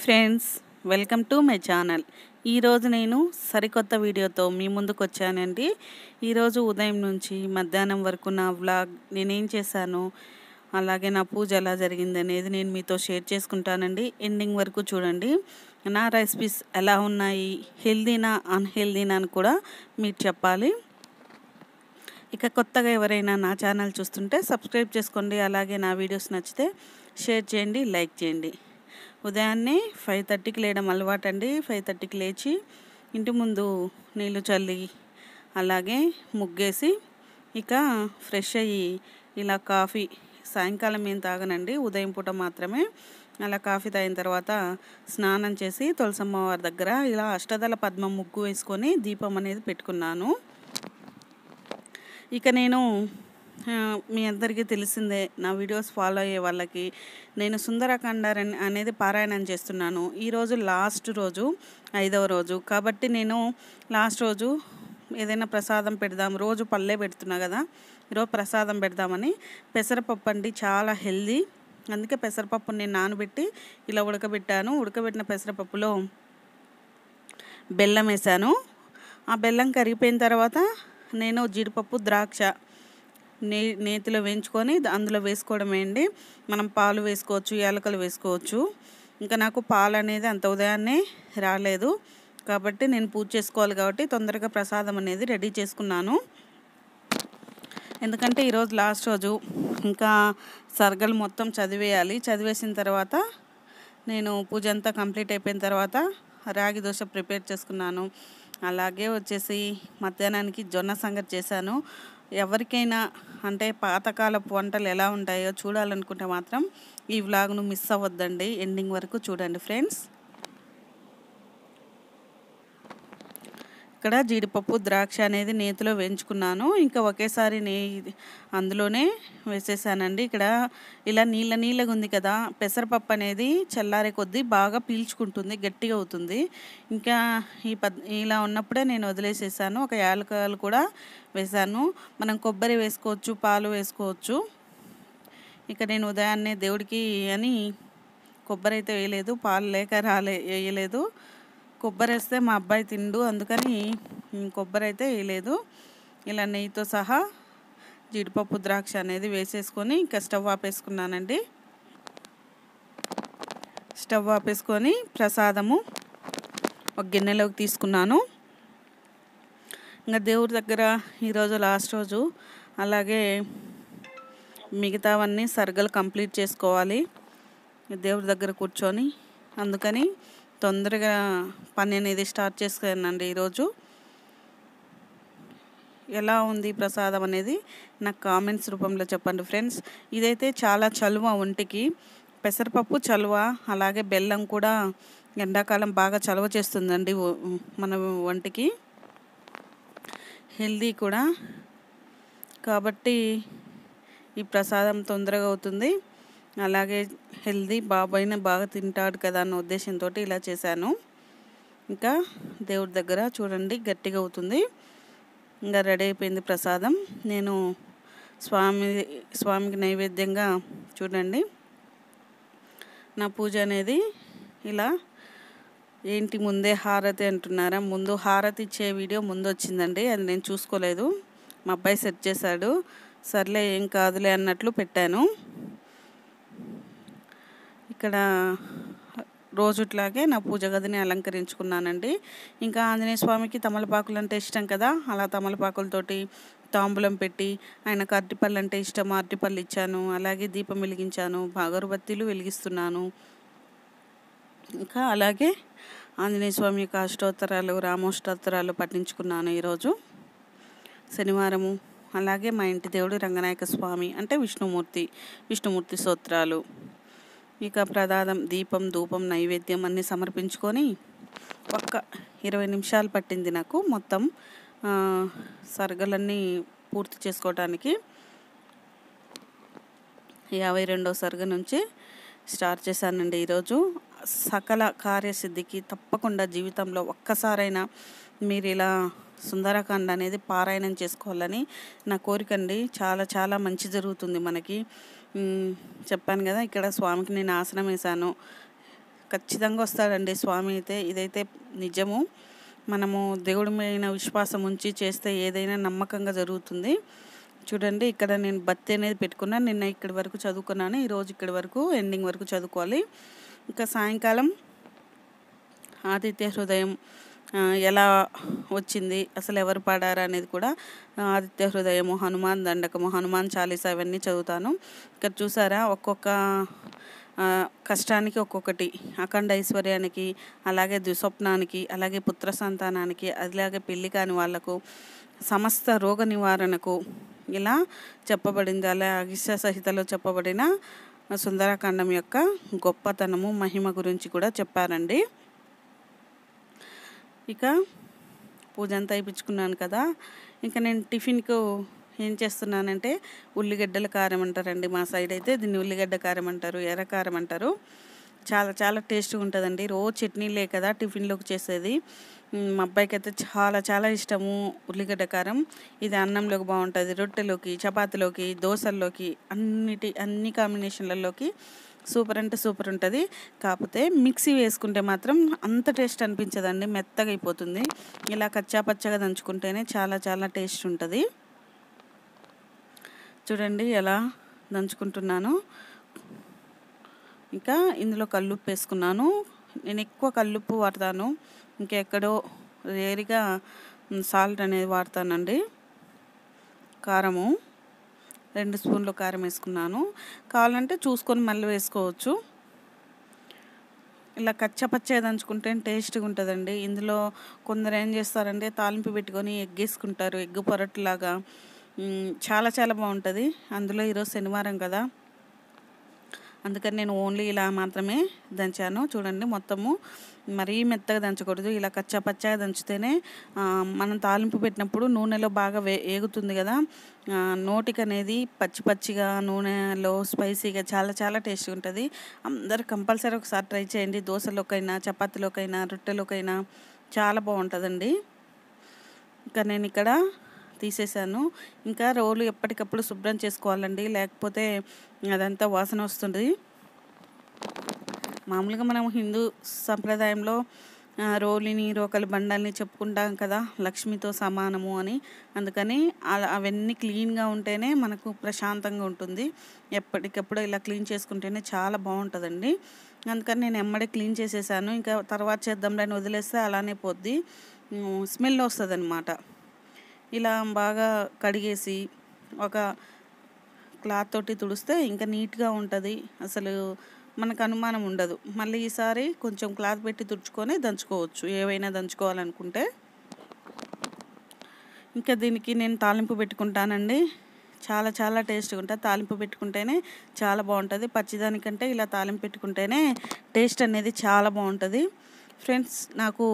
hi friends welcome to my channel ఈరోజు నేను సరికొత్త వీడియోతో మీ ముందుకు వచ్చానండి ఈరోజు ఉదయం నుంచి మధ్యాహ్నం వరకు నా వ్లాగ్ నేనేం చేశాను అలాగే నా పూజ ఎలా జరిగిందనేది నేను మీతో షేర్ చేసుకుంటానండి ఎండింగ్ వరకు చూడండి నా రెసిపీస్ ఎలా ఉన్నాయి హెల్దీనా అన్హెల్దీనా అని కూడా మీరు చెప్పాలి ఇక కొత్తగా ఎవరైనా నా ఛానల్ చూస్తుంటే సబ్స్క్రైబ్ చేసుకోండి అలాగే నా వీడియోస్ నచ్చితే షేర్ చేయండి లైక్ చేయండి ఉదయాన్నే ఫైవ్ థర్టీకి లేయడం అలవాటు అండి ఫైవ్ థర్టీకి లేచి ఇంటి ముందు నీళ్ళు చల్లి అలాగే ముగ్గేసి ఇక ఫ్రెష్ అయ్యి ఇలా కాఫీ సాయంకాలం ఏం తాగనండి ఉదయం పూట మాత్రమే అలా కాఫీ తాగిన తర్వాత స్నానం చేసి తులసమ్మవారి దగ్గర ఇలా అష్టదళ పద్మ ముగ్గు వేసుకొని దీపం అనేది పెట్టుకున్నాను ఇక నేను మీ అందరికీ తెలిసిందే నా వీడియోస్ ఫాలో అయ్యే వాళ్ళకి నేను సుందరకాండ అనేది పారాయణం చేస్తున్నాను ఈరోజు లాస్ట్ రోజు ఐదవ రోజు కాబట్టి నేను లాస్ట్ రోజు ఏదైనా ప్రసాదం పెడదాం రోజు పల్లె పెడుతున్నా కదా ఈరోజు ప్రసాదం పెడదామని పెసరపప్పు అండి చాలా హెల్దీ అందుకే పెసరపప్పుని నేను నానబెట్టి ఇలా ఉడకబెట్టాను ఉడకబెట్టిన పెసరపప్పులో బెల్లం వేసాను ఆ బెల్లం కరిగిపోయిన తర్వాత నేను జీడిపప్పు ద్రాక్ష నే నేతిలో వేయించుకొని అందులో వేసుకోవడమే అండి మనం పాలు వేసుకోవచ్చు యాలకలు వేసుకోవచ్చు ఇంకా నాకు పాలు అనేది అంత ఉదయాన్నే రాలేదు కాబట్టి నేను పూజ చేసుకోవాలి కాబట్టి తొందరగా ప్రసాదం అనేది రెడీ చేసుకున్నాను ఎందుకంటే ఈరోజు లాస్ట్ రోజు ఇంకా సర్గలు మొత్తం చదివేయాలి చదివేసిన తర్వాత నేను పూజ అంతా కంప్లీట్ అయిపోయిన తర్వాత రాగి దోశ ప్రిపేర్ చేసుకున్నాను అలాగే వచ్చేసి మధ్యాహ్నానికి జొన్న సంగతి చేశాను ఎవరికైనా అంటే పాతకాలపు వంటలు ఎలా ఉంటాయో చూడాలనుకుంటే మాత్రం ఈ వ్లాగ్ను మిస్ అవ్వద్దండి ఎండింగ్ వరకు చూడండి ఫ్రెండ్స్ ఇక్కడ జీడిపప్పు ద్రాక్ష అనేది నేతిలో వేయించుకున్నాను ఇంకా ఒకేసారి నే అందులోనే వేసేసానండి ఇక్కడ ఇలా నీళ్ళ నీళ్ళగా ఉంది కదా పెసరపప్పు అనేది చల్లారే కొద్దీ బాగా పీల్చుకుంటుంది గట్టిగా అవుతుంది ఇంకా ఈ ఇలా ఉన్నప్పుడే నేను వదిలేసేసాను ఒక యాలకాయలు కూడా వేసాను మనం కొబ్బరి వేసుకోవచ్చు పాలు వేసుకోవచ్చు ఇక నేను ఉదయాన్నే దేవుడికి అని కొబ్బరి అయితే వేయలేదు పాలు లేక రాలే వేయలేదు కొబ్బరి వేస్తే మా అబ్బాయి తిండు అందుకని కొబ్బరి అయితే వేయలేదు ఇలా నెయ్యితో సహా జీడిపప్పు ద్రాక్ష అనేది వేసేసుకొని ఇంకా స్టవ్ ఆపేసుకున్నానండి స్టవ్ ఆపేసుకొని ప్రసాదము ఒక గిన్నెలోకి తీసుకున్నాను ఇంకా దేవుడి దగ్గర ఈరోజు లాస్ట్ రోజు అలాగే మిగతావన్నీ సరుగలు కంప్లీట్ చేసుకోవాలి దేవుడి దగ్గర కూర్చొని అందుకని తొందరగా పని అనేది స్టార్ట్ చేశానండి ఈరోజు ఎలా ఉంది ప్రసాదం అనేది నాకు కామెంట్స్ రూపంలో చెప్పండి ఫ్రెండ్స్ ఇదైతే చాలా చలువ ఒంటికి పెసరపప్పు చలువ అలాగే బెల్లం కూడా ఎండాకాలం బాగా చలువ చేస్తుందండి మన ఒంటికి హెల్దీ కూడా కాబట్టి ఈ ప్రసాదం తొందరగా అవుతుంది అలాగే హెల్దీ బాబాయిని బాగా తింటాడు కదా అన్న ఉద్దేశంతో ఇలా చేశాను ఇంకా దేవుడి దగ్గర చూడండి గట్టిగా అవుతుంది ఇంకా రెడీ అయిపోయింది ప్రసాదం నేను స్వామి స్వామికి నైవేద్యంగా చూడండి నా పూజ అనేది ఇలా ఏంటి ముందే హారతి అంటున్నారా ముందు హారతి ఇచ్చే వీడియో ముందు వచ్చిందండి అది నేను చూసుకోలేదు మా అబ్బాయి సెట్ చేశాడు సర్లే ఏం కాదులే అన్నట్లు పెట్టాను ఇక్కడ రోజుట్లాగే నా పూజ గదిని అలంకరించుకున్నానండి ఇంకా ఆంజనేయ స్వామికి తమలపాకులు అంటే ఇష్టం కదా అలా తమలపాకులతోటి తాంబూలం పెట్టి ఆయనకు అరటిపళ్ళు అంటే ఇష్టం అరటిపళ్ళు ఇచ్చాను అలాగే దీపం వెలిగించాను అగరుబత్తీలు వెలిగిస్తున్నాను ఇంకా అలాగే ఆంజనేయ స్వామి యొక్క అష్టోత్తరాలు రామోష్టోత్తరాలు పఠించుకున్నాను ఈరోజు శనివారము అలాగే మా ఇంటి దేవుడు రంగనాయక స్వామి అంటే విష్ణుమూర్తి విష్ణుమూర్తి స్తోత్రాలు ఇక ప్రదాదం దీపం ధూపం నైవేద్యం అన్నీ సమర్పించుకొని ఒక్క ఇరవై నిమిషాలు పట్టింది నాకు మొత్తం సరుగలన్నీ పూర్తి చేసుకోవటానికి యాభై రెండో సరుగ నుంచి స్టార్ట్ చేశానండి ఈరోజు సకల కార్యసిద్ధికి తప్పకుండా జీవితంలో ఒక్కసారైనా మీరు ఇలా సుందరకాండ అనేది పారాయణం చేసుకోవాలని నా కోరికండి చాలా చాలా మంచి జరుగుతుంది మనకి చెప్పాను కదా ఇక్కడ స్వామికి నేను ఆసనం వేశాను ఖచ్చితంగా వస్తాడండి స్వామి అయితే ఇదైతే నిజము మనము దేవుడి మీద విశ్వాసం ఉంచి చేస్తే ఏదైనా నమ్మకంగా జరుగుతుంది చూడండి ఇక్కడ నేను బత్తి అనేది పెట్టుకున్నాను నిన్న ఇక్కడి వరకు చదువుకున్నాను ఈరోజు ఇక్కడి వరకు ఎండింగ్ వరకు చదువుకోవాలి ఇంకా సాయంకాలం ఆదిత్య హృదయం ఎలా వచ్చింది అసలు ఎవరు పాడారు అనేది కూడా ఆదిత్య హృదయము హనుమాన్ దండకము హనుమాన్ చాలీస అవన్నీ చదువుతాను ఇక్కడ చూసారా ఒక్కొక్క కష్టానికి ఒక్కొక్కటి అఖండ ఐశ్వర్యానికి అలాగే దుస్వప్నానికి అలాగే పుత్ర సంతానానికి అలాగే పెళ్లి కాని వాళ్లకు సమస్త రోగ నివారణకు ఇలా చెప్పబడింది అలా అలాగే సహితలో చెప్పబడిన సుందరకాండం యొక్క గొప్పతనము మహిమ గురించి కూడా చెప్పారండి ఇక పూజ అంతా అయిపించుకున్నాను కదా ఇంకా నేను టిఫిన్కు ఏం చేస్తున్నానంటే ఉల్లిగడ్డల కారం అంటారండి మా సైడ్ అయితే దీన్ని ఉల్లిగడ్డ కారం అంటారు ఎర్ర కారం అంటారు చాలా చాలా టేస్ట్గా ఉంటుందండి రోజు చట్నీలే కదా టిఫిన్లోకి చేసేది మా అబ్బాయికి అయితే చాలా చాలా ఇష్టము ఉల్లిగడ్డ కారం ఇది అన్నంలోకి బాగుంటుంది రొట్టెలోకి చపాతీలోకి దోశల్లోకి అన్నిటి అన్ని కాంబినేషన్లలోకి సూపర్ అంటే సూపర్ ఉంటుంది కాకపోతే మిక్సీ వేసుకుంటే మాత్రం అంత టేస్ట్ అనిపించదండి మెత్తగా అయిపోతుంది ఇలా కచ్చా పచ్చగా దంచుకుంటేనే చాలా చాలా టేస్ట్ ఉంటుంది చూడండి ఎలా దంచుకుంటున్నాను ఇంకా ఇందులో కల్లుప్పు వేసుకున్నాను నేను ఎక్కువ కల్లుప్పు వాడతాను ఇంకెక్కడో ఎక్కడో రేరిగా సాల్ట్ అనేది వాడతానండి కారము రెండు స్పూన్లు కారం వేసుకున్నాను కావాలంటే చూసుకొని మళ్ళీ వేసుకోవచ్చు ఇలా కచ్చపచ్చే దంచుకుంటే టేస్ట్గా ఉంటుందండి ఇందులో కొందరు ఏం చేస్తారంటే తాలింపు పెట్టుకొని ఎగ్గేసుకుంటారు ఎగ్గు పొరట్లాగా చాలా చాలా బాగుంటుంది అందులో ఈరోజు శనివారం కదా అందుకని నేను ఓన్లీ ఇలా మాత్రమే దంచాను చూడండి మొత్తము మరీ మెత్తగా దంచకూడదు ఇలా కచ్చా పచ్చగా దంచితేనే మనం తాలింపు పెట్టినప్పుడు నూనెలో బాగా వే ఏగుతుంది కదా నోటికి అనేది పచ్చి పచ్చిగా నూనెలో స్పైసీగా చాలా చాలా టేస్ట్గా ఉంటుంది అందరు కంపల్సరీ ఒకసారి ట్రై చేయండి దోశలోకైనా చపాతీలోకైనా రొట్టెలోకైనా చాలా బాగుంటుందండి ఇంకా నేను ఇక్కడ తీసేసాను ఇంకా రోలు ఎప్పటికప్పుడు శుభ్రం చేసుకోవాలండి లేకపోతే అదంతా వాసన వస్తుంది మామూలుగా మనం హిందూ సంప్రదాయంలో రోలిని రోకలి బండాలని చెప్పుకుంటాం కదా లక్ష్మితో సమానము అని అందుకని అవన్నీ క్లీన్గా ఉంటేనే మనకు ప్రశాంతంగా ఉంటుంది ఎప్పటికప్పుడు ఇలా క్లీన్ చేసుకుంటేనే చాలా బాగుంటుందండి అందుకని నేను ఎమ్మడి క్లీన్ చేసేసాను ఇంకా తర్వాత చేద్దాంలని వదిలేస్తే అలానే పోద్ది స్మెల్ వస్తుంది ఇలా బాగా కడిగేసి ఒక క్లాత్ తోటి తుడిస్తే ఇంకా నీట్గా ఉంటుంది అసలు మనకు అనుమానం ఉండదు మళ్ళీ ఈసారి కొంచెం క్లాత్ పెట్టి తుడుచుకొని దంచుకోవచ్చు ఏవైనా దంచుకోవాలనుకుంటే ఇంకా దీనికి నేను తాలింపు పెట్టుకుంటానండి చాలా చాలా టేస్ట్గా ఉంటుంది తాలింపు పెట్టుకుంటేనే చాలా బాగుంటుంది పచ్చిదానికంటే ఇలా తాలింపు పెట్టుకుంటేనే టేస్ట్ అనేది చాలా బాగుంటుంది ఫ్రెండ్స్ నాకు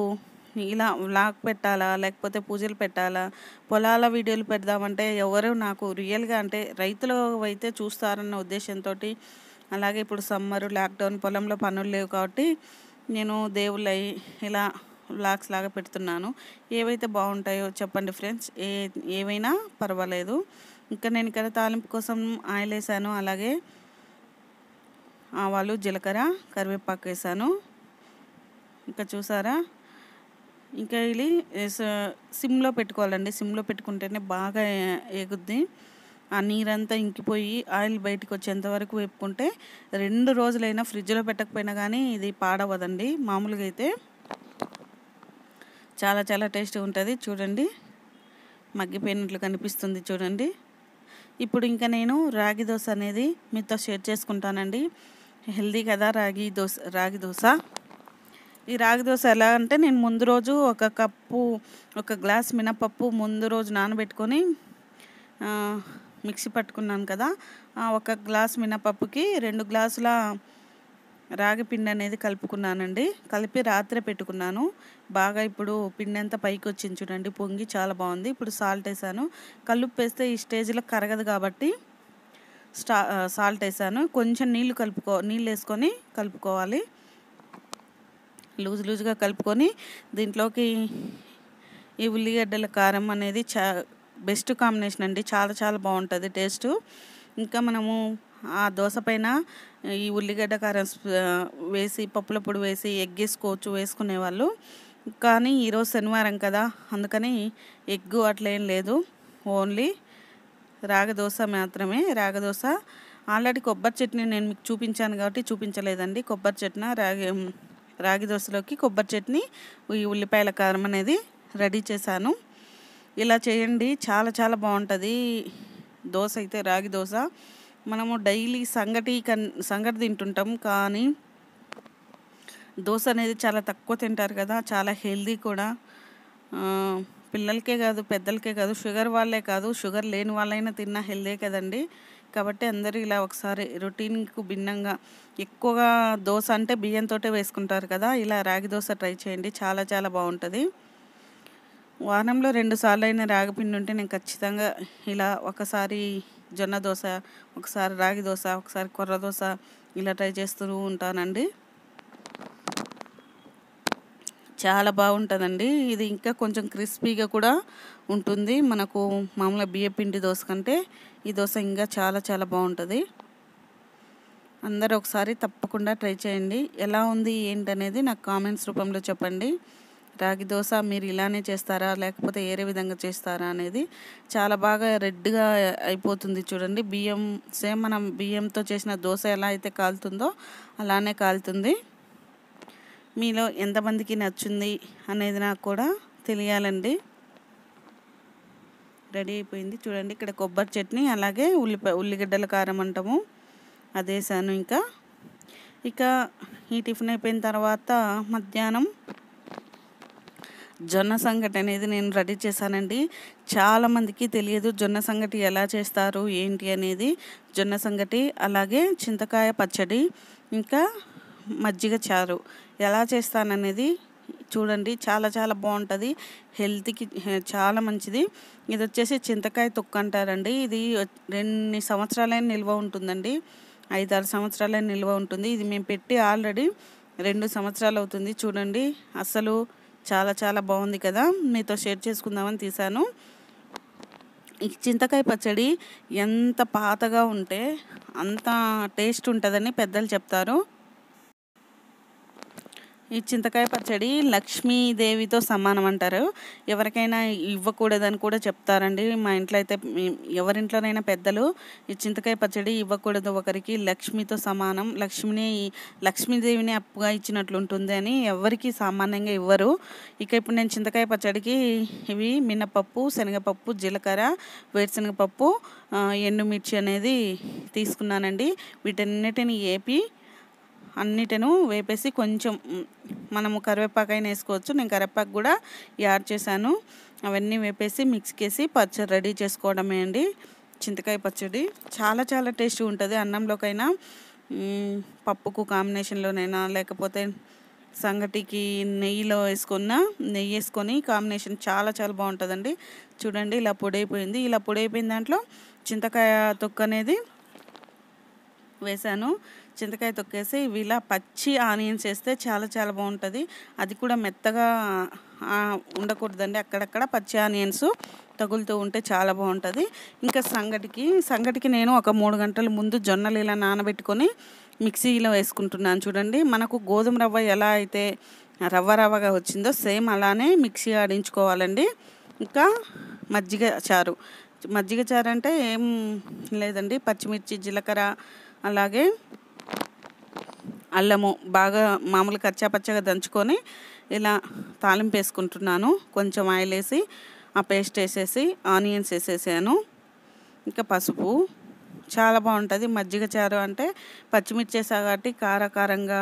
ఇలా వ్లాగ్ పెట్టాలా లేకపోతే పూజలు పెట్టాలా పొలాల వీడియోలు పెడదామంటే ఎవరు నాకు రియల్గా అంటే రైతులు అయితే చూస్తారన్న ఉద్దేశంతో అలాగే ఇప్పుడు సమ్మరు లాక్డౌన్ పొలంలో పనులు లేవు కాబట్టి నేను దేవుళ్ళై ఇలా వ్లాగ్స్ లాగా పెడుతున్నాను ఏవైతే బాగుంటాయో చెప్పండి ఫ్రెండ్స్ ఏ ఏవైనా పర్వాలేదు ఇంకా నేను ఇక్కడ తాలింపు కోసం ఆయిల్ వేసాను అలాగే ఆవాలు జీలకర్ర కరివేపాకు వేసాను ఇంకా చూసారా ఇంకా ఇది సిమ్లో పెట్టుకోవాలండి సిమ్లో పెట్టుకుంటేనే బాగా ఎగుద్ది ఆ నీరంతా ఇంకిపోయి ఆయిల్ బయటకు వచ్చేంత వరకు వేపుకుంటే రెండు రోజులైనా ఫ్రిడ్జ్లో పెట్టకపోయినా కానీ ఇది పాడవదండి మామూలుగా అయితే చాలా చాలా టేస్ట్ ఉంటుంది చూడండి మగ్గిపోయినట్లు కనిపిస్తుంది చూడండి ఇప్పుడు ఇంకా నేను రాగి దోశ అనేది మీతో షేర్ చేసుకుంటానండి హెల్దీ కదా రాగి దోశ రాగి దోశ ఈ రాగి దోశ ఎలా అంటే నేను ముందు రోజు ఒక కప్పు ఒక గ్లాస్ మినపప్పు ముందు రోజు నానబెట్టుకొని మిక్సీ పట్టుకున్నాను కదా ఒక గ్లాస్ మినపప్పుకి రెండు గ్లాసుల రాగి పిండి అనేది కలుపుకున్నానండి కలిపి రాత్రే పెట్టుకున్నాను బాగా ఇప్పుడు పిండి అంతా పైకి వచ్చింది చూడండి పొంగి చాలా బాగుంది ఇప్పుడు సాల్ట్ వేసాను కలుపు వేస్తే ఈ స్టేజ్లో కరగదు కాబట్టి స్టా సాల్ట్ వేసాను కొంచెం నీళ్ళు కలుపుకో నీళ్ళు వేసుకొని కలుపుకోవాలి లూజ్ లూజ్గా కలుపుకొని దీంట్లోకి ఈ ఉల్లిగడ్డల కారం అనేది చా బెస్ట్ కాంబినేషన్ అండి చాలా చాలా బాగుంటుంది టేస్ట్ ఇంకా మనము ఆ దోశ పైన ఈ ఉల్లిగడ్డ కారం వేసి పప్పుల పొడి వేసి ఎగ్ వేసుకునే వాళ్ళు కానీ ఈరోజు శనివారం కదా అందుకని ఎగ్గు అట్లా ఏం లేదు ఓన్లీ రాగదోశ మాత్రమే రాగదోశ ఆల్రెడీ కొబ్బరి చట్నీ నేను మీకు చూపించాను కాబట్టి చూపించలేదండి కొబ్బరి చట్నీ రాగి రాగి దోశలోకి కొబ్బరి చట్నీ ఈ ఉల్లిపాయల కారం అనేది రెడీ చేశాను ఇలా చేయండి చాలా చాలా బాగుంటుంది దోశ అయితే రాగి దోశ మనము డైలీ సంగటి కన్ సంగటి తింటుంటాం కానీ దోశ అనేది చాలా తక్కువ తింటారు కదా చాలా హెల్దీ కూడా పిల్లలకే కాదు పెద్దలకే కాదు షుగర్ వాళ్ళే కాదు షుగర్ లేని వాళ్ళైనా తిన్నా హెల్దీ కదండి కాబట్టి అందరూ ఇలా ఒకసారి రొటీన్కు భిన్నంగా ఎక్కువగా దోశ అంటే బియ్యంతో వేసుకుంటారు కదా ఇలా రాగి దోశ ట్రై చేయండి చాలా చాలా బాగుంటుంది వారంలో రెండు సార్లు అయిన రాగి పిండి ఉంటే నేను ఖచ్చితంగా ఇలా ఒకసారి జొన్న దోశ ఒకసారి రాగి దోశ ఒకసారి కొర్ర దోశ ఇలా ట్రై చేస్తూ ఉంటానండి చాలా బాగుంటుందండి ఇది ఇంకా కొంచెం క్రిస్పీగా కూడా ఉంటుంది మనకు మామూలుగా బియ్యపిండి దోశ కంటే ఈ దోశ ఇంకా చాలా చాలా బాగుంటుంది అందరూ ఒకసారి తప్పకుండా ట్రై చేయండి ఎలా ఉంది ఏంటనేది నాకు కామెంట్స్ రూపంలో చెప్పండి రాగి దోశ మీరు ఇలానే చేస్తారా లేకపోతే ఏరే విధంగా చేస్తారా అనేది చాలా బాగా రెడ్గా అయిపోతుంది చూడండి బియ్యం సేమ్ మనం బియ్యంతో చేసిన దోశ ఎలా అయితే కాలుతుందో అలానే కాలుతుంది మీలో ఎంతమందికి నచ్చింది అనేది నాకు కూడా తెలియాలండి రెడీ అయిపోయింది చూడండి ఇక్కడ కొబ్బరి చట్నీ అలాగే ఉల్లిపాయ ఉల్లిగడ్డల కారం అంటాము అదేసాను ఇంకా ఇక ఈ టిఫిన్ అయిపోయిన తర్వాత మధ్యాహ్నం జొన్న సంగటి అనేది నేను రెడీ చేశానండి చాలామందికి తెలియదు జొన్న సంగటి ఎలా చేస్తారు ఏంటి అనేది జొన్న సంగటి అలాగే చింతకాయ పచ్చడి ఇంకా మజ్జిగ చారు ఎలా చేస్తాననేది చూడండి చాలా చాలా బాగుంటుంది హెల్త్కి చాలా మంచిది ఇది వచ్చేసి చింతకాయ తొక్క అంటారండి ఇది రెండు సంవత్సరాలైన నిల్వ ఉంటుందండి ఐదారు సంవత్సరాలైన నిల్వ ఉంటుంది ఇది మేము పెట్టి ఆల్రెడీ రెండు సంవత్సరాలు అవుతుంది చూడండి అసలు చాలా చాలా బాగుంది కదా మీతో షేర్ చేసుకుందామని తీశాను ఈ చింతకాయ పచ్చడి ఎంత పాతగా ఉంటే అంత టేస్ట్ ఉంటుందని పెద్దలు చెప్తారు ఈ చింతకాయ పచ్చడి లక్ష్మీదేవితో సమానం అంటారు ఎవరికైనా ఇవ్వకూడదని కూడా చెప్తారండి మా ఇంట్లో అయితే ఎవరింట్లోనైనా పెద్దలు ఈ చింతకాయ పచ్చడి ఇవ్వకూడదు ఒకరికి లక్ష్మితో సమానం లక్ష్మిని లక్ష్మీదేవిని అప్పుగా ఇచ్చినట్లు ఉంటుంది అని ఎవరికి సామాన్యంగా ఇవ్వరు ఇక ఇప్పుడు నేను చింతకాయ పచ్చడికి ఇవి మినపప్పు శనగపప్పు జీలకర్ర వేరుశనగపప్పు ఎండుమిర్చి అనేది తీసుకున్నానండి వీటన్నిటిని ఏపీ అన్నిటిను వేపేసి కొంచెం మనము కరివేపాకు అయినా వేసుకోవచ్చు నేను కరివేపాకు కూడా యాడ్ చేశాను అవన్నీ వేపేసి మిక్స్కి వేసి పచ్చడి రెడీ చేసుకోవడమే అండి చింతకాయ పచ్చడి చాలా చాలా టేస్ట్ ఉంటుంది అన్నంలోకైనా పప్పుకు కాంబినేషన్లోనైనా లేకపోతే సంగటికి నెయ్యిలో వేసుకున్న నెయ్యి వేసుకొని కాంబినేషన్ చాలా చాలా బాగుంటుందండి చూడండి ఇలా పొడైపోయింది ఇలా పొడైపోయిన దాంట్లో చింతకాయ తొక్క అనేది వేసాను చింతకాయ తొక్కేసి ఇవి ఇలా పచ్చి ఆనియన్స్ వేస్తే చాలా చాలా బాగుంటుంది అది కూడా మెత్తగా ఉండకూడదండి అక్కడక్కడ పచ్చి ఆనియన్స్ తగులుతూ ఉంటే చాలా బాగుంటుంది ఇంకా సంగటికి సంగటికి నేను ఒక మూడు గంటల ముందు జొన్నలు ఇలా నానబెట్టుకొని మిక్సీలో వేసుకుంటున్నాను చూడండి మనకు గోధుమ రవ్వ ఎలా అయితే రవ్వ రవ్వగా వచ్చిందో సేమ్ అలానే మిక్సీ ఆడించుకోవాలండి ఇంకా మజ్జిగ చారు మజ్జిగ చారు అంటే ఏం లేదండి పచ్చిమిర్చి జీలకర్ర అలాగే అల్లము బాగా మామూలు కచ్చాపచ్చగా దంచుకొని ఇలా తాలింపు వేసుకుంటున్నాను కొంచెం ఆయిల్ వేసి ఆ పేస్ట్ వేసేసి ఆనియన్స్ వేసేసాను ఇంకా పసుపు చాలా బాగుంటుంది మజ్జిగ చారు అంటే పచ్చిమిర్చి వేసా కాబట్టి కారకారంగా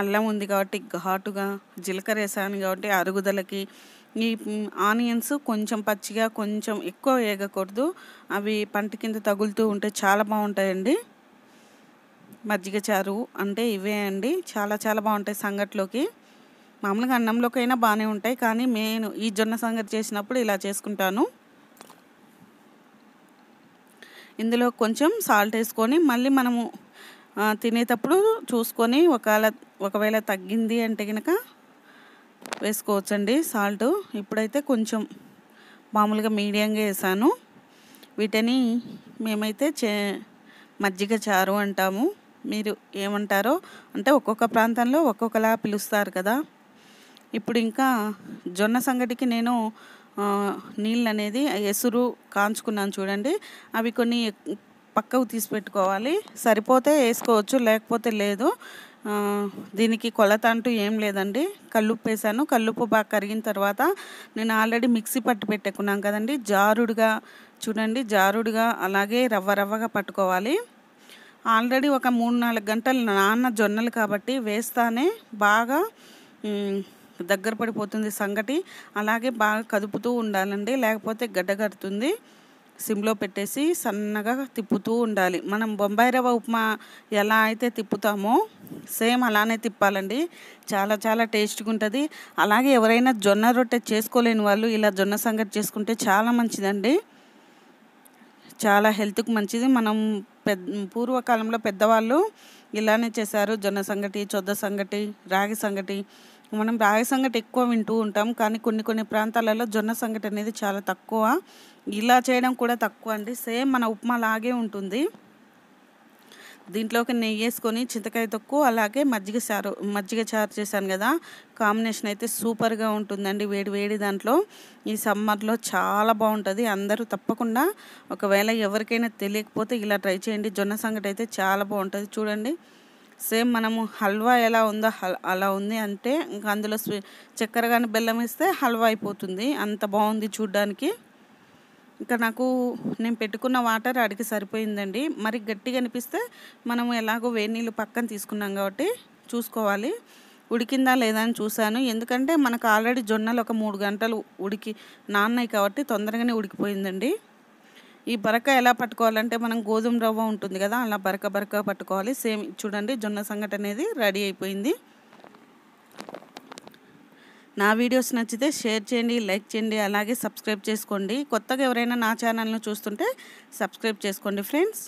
అల్లం ఉంది కాబట్టి ఘాటుగా జీలకర్ర వేసాను కాబట్టి అరుగుదలకి ఈ ఆనియన్స్ కొంచెం పచ్చిగా కొంచెం ఎక్కువ వేయకూడదు అవి పంట కింద తగులుతూ ఉంటే చాలా బాగుంటాయండి మజ్జిగ చారు అంటే ఇవే అండి చాలా చాలా బాగుంటాయి సంగట్లోకి మామూలుగా అన్నంలోకైనా బాగానే ఉంటాయి కానీ నేను ఈ జొన్న సంగతి చేసినప్పుడు ఇలా చేసుకుంటాను ఇందులో కొంచెం సాల్ట్ వేసుకొని మళ్ళీ మనము తినేటప్పుడు చూసుకొని ఒకవేళ ఒకవేళ తగ్గింది అంటే కనుక వేసుకోవచ్చండి సాల్ట్ ఇప్పుడైతే కొంచెం మామూలుగా మీడియంగా వేసాను వీటిని మేమైతే చే మజ్జిగ చారు అంటాము మీరు ఏమంటారో అంటే ఒక్కొక్క ప్రాంతంలో ఒక్కొక్కలా పిలుస్తారు కదా ఇప్పుడు ఇంకా జొన్న సంగటికి నేను నీళ్ళు అనేది ఎసురు కాంచుకున్నాను చూడండి అవి కొన్ని పక్కకు తీసి పెట్టుకోవాలి సరిపోతే వేసుకోవచ్చు లేకపోతే లేదు దీనికి కొలత అంటూ ఏం లేదండి కల్లుప్పు వేసాను కల్లుప్పు బాగా కరిగిన తర్వాత నేను ఆల్రెడీ మిక్సీ పట్టు పెట్టుకున్నాను కదండి జారుడుగా చూడండి జారుడుగా అలాగే రవ్వ రవ్వగా పట్టుకోవాలి ఆల్రెడీ ఒక మూడు నాలుగు గంటలు నాన్న జొన్నలు కాబట్టి వేస్తానే బాగా దగ్గర పడిపోతుంది సంగటి అలాగే బాగా కదుపుతూ ఉండాలండి లేకపోతే గడ్డగడుతుంది సిమ్లో పెట్టేసి సన్నగా తిప్పుతూ ఉండాలి మనం బొంబాయి రవ్వ ఉప్మా ఎలా అయితే తిప్పుతామో సేమ్ అలానే తిప్పాలండి చాలా చాలా టేస్ట్గా ఉంటుంది అలాగే ఎవరైనా జొన్న రొట్టె చేసుకోలేని వాళ్ళు ఇలా జొన్న సంగటి చేసుకుంటే చాలా మంచిదండి చాలా హెల్త్కి మంచిది మనం పెద్ద పూర్వకాలంలో పెద్దవాళ్ళు ఇలానే చేశారు జొన్న సంగటి చొద్ద సంగటి రాగి సంగటి మనం రాగి సంగటి ఎక్కువ వింటూ ఉంటాం కానీ కొన్ని కొన్ని ప్రాంతాలలో జొన్న సంగటి అనేది చాలా తక్కువ ఇలా చేయడం కూడా తక్కువ అండి సేమ్ మన ఉప్మా లాగే ఉంటుంది దీంట్లోకి నెయ్యి వేసుకొని చింతకాయ తొక్కు అలాగే మజ్జిగ చారు మజ్జిగ చారు చేశాను కదా కాంబినేషన్ అయితే సూపర్గా ఉంటుందండి వేడి వేడి దాంట్లో ఈ సమ్మర్లో చాలా బాగుంటుంది అందరూ తప్పకుండా ఒకవేళ ఎవరికైనా తెలియకపోతే ఇలా ట్రై చేయండి జొన్న సంగటి అయితే చాలా బాగుంటుంది చూడండి సేమ్ మనము హల్వా ఎలా ఉందో అలా ఉంది అంటే ఇంకా అందులో చక్కెర కానీ బెల్లం వేస్తే హల్వా అయిపోతుంది అంత బాగుంది చూడ్డానికి ఇంకా నాకు నేను పెట్టుకున్న వాటర్ అడిగి సరిపోయిందండి మరి గట్టిగా అనిపిస్తే మనం ఎలాగో వేడి నీళ్ళు పక్కన తీసుకున్నాం కాబట్టి చూసుకోవాలి ఉడికిందా లేదా అని చూశాను ఎందుకంటే మనకు ఆల్రెడీ జొన్నలు ఒక మూడు గంటలు ఉడికి నాన్నాయి కాబట్టి తొందరగానే ఉడికిపోయిందండి ఈ బరక ఎలా పట్టుకోవాలంటే మనం గోధుమ రవ్వ ఉంటుంది కదా అలా బరక బరక పట్టుకోవాలి సేమ్ చూడండి జొన్న సంగటి అనేది రెడీ అయిపోయింది నా వీడియోస్ నచ్చితే షేర్ చేయండి లైక్ చేయండి అలాగే సబ్స్క్రైబ్ చేసుకోండి కొత్తగా ఎవరైనా నా ఛానల్ను చూస్తుంటే సబ్స్క్రైబ్ చేసుకోండి ఫ్రెండ్స్